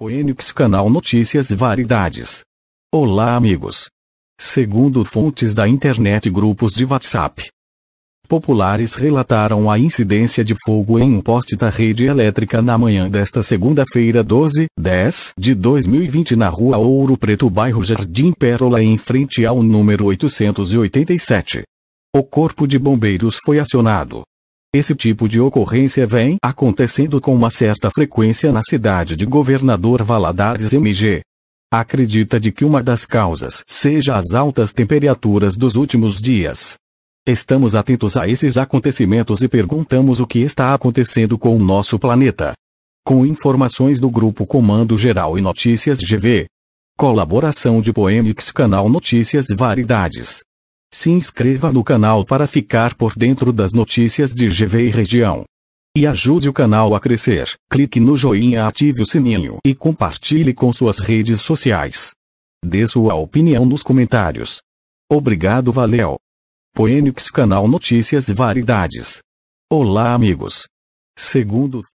Poenix Canal Notícias e Variedades. Olá amigos. Segundo fontes da internet grupos de WhatsApp. Populares relataram a incidência de fogo em um poste da rede elétrica na manhã desta segunda-feira 12, 10 de 2020 na rua Ouro Preto bairro Jardim Pérola em frente ao número 887. O corpo de bombeiros foi acionado. Esse tipo de ocorrência vem acontecendo com uma certa frequência na cidade de Governador Valadares MG. Acredita de que uma das causas seja as altas temperaturas dos últimos dias. Estamos atentos a esses acontecimentos e perguntamos o que está acontecendo com o nosso planeta. Com informações do Grupo Comando Geral e Notícias GV. Colaboração de Poemix Canal Notícias Variedades. Se inscreva no canal para ficar por dentro das notícias de GV e região. E ajude o canal a crescer. Clique no joinha, ative o sininho e compartilhe com suas redes sociais. Dê sua opinião nos comentários. Obrigado, valeu. Poenix Canal Notícias e Variedades. Olá, amigos. Segundo